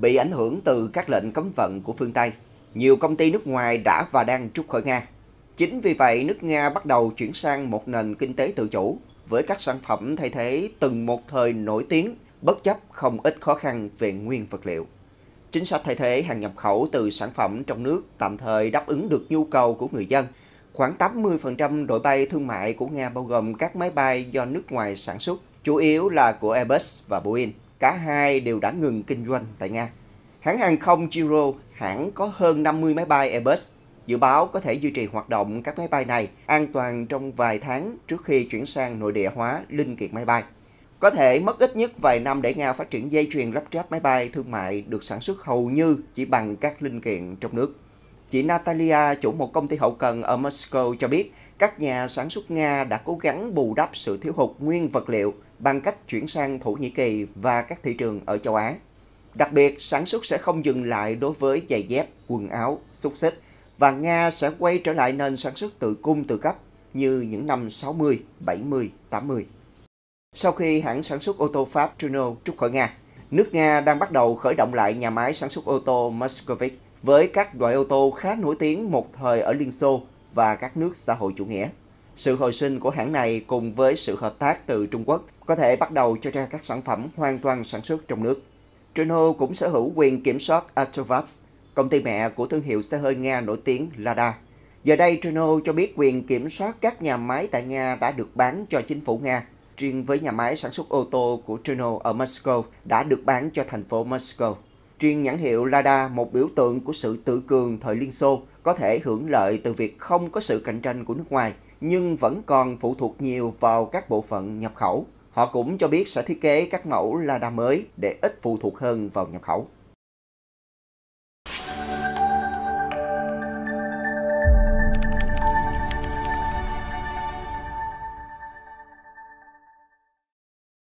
Bị ảnh hưởng từ các lệnh cấm vận của phương Tây, nhiều công ty nước ngoài đã và đang trút khỏi Nga. Chính vì vậy, nước Nga bắt đầu chuyển sang một nền kinh tế tự chủ với các sản phẩm thay thế từng một thời nổi tiếng, bất chấp không ít khó khăn về nguyên vật liệu. Chính sách thay thế hàng nhập khẩu từ sản phẩm trong nước tạm thời đáp ứng được nhu cầu của người dân. Khoảng 80% đội bay thương mại của Nga bao gồm các máy bay do nước ngoài sản xuất, chủ yếu là của Airbus và Boeing cả hai đều đã ngừng kinh doanh tại Nga. Hãng hàng không Giro hãng có hơn 50 máy bay Airbus dự báo có thể duy trì hoạt động các máy bay này an toàn trong vài tháng trước khi chuyển sang nội địa hóa linh kiện máy bay. Có thể mất ít nhất vài năm để Nga phát triển dây chuyền lắp ráp máy bay thương mại được sản xuất hầu như chỉ bằng các linh kiện trong nước. Chị Natalia, chủ một công ty hậu cần ở Moscow cho biết, các nhà sản xuất Nga đã cố gắng bù đắp sự thiếu hụt nguyên vật liệu – bằng cách chuyển sang Thổ Nhĩ Kỳ và các thị trường ở châu Á. Đặc biệt, sản xuất sẽ không dừng lại đối với giày dép, quần áo, xúc xích và Nga sẽ quay trở lại nền sản xuất tự cung tự cấp như những năm 60, 70, 80. Sau khi hãng sản xuất ô tô Pháp Truno trút khỏi Nga, nước Nga đang bắt đầu khởi động lại nhà máy sản xuất ô tô Moscovic với các loại ô tô khá nổi tiếng một thời ở Liên Xô và các nước xã hội chủ nghĩa. Sự hồi sinh của hãng này cùng với sự hợp tác từ Trung Quốc có thể bắt đầu cho ra các sản phẩm hoàn toàn sản xuất trong nước. Trino cũng sở hữu quyền kiểm soát Autovax, công ty mẹ của thương hiệu xe hơi Nga nổi tiếng Lada. Giờ đây, Trino cho biết quyền kiểm soát các nhà máy tại Nga đã được bán cho chính phủ Nga. Riêng với nhà máy sản xuất ô tô của Trino ở Moscow đã được bán cho thành phố Moscow. Riêng nhãn hiệu Lada, một biểu tượng của sự tự cường thời Liên Xô, có thể hưởng lợi từ việc không có sự cạnh tranh của nước ngoài – nhưng vẫn còn phụ thuộc nhiều vào các bộ phận nhập khẩu. Họ cũng cho biết sẽ thiết kế các mẫu LaDa mới để ít phụ thuộc hơn vào nhập khẩu.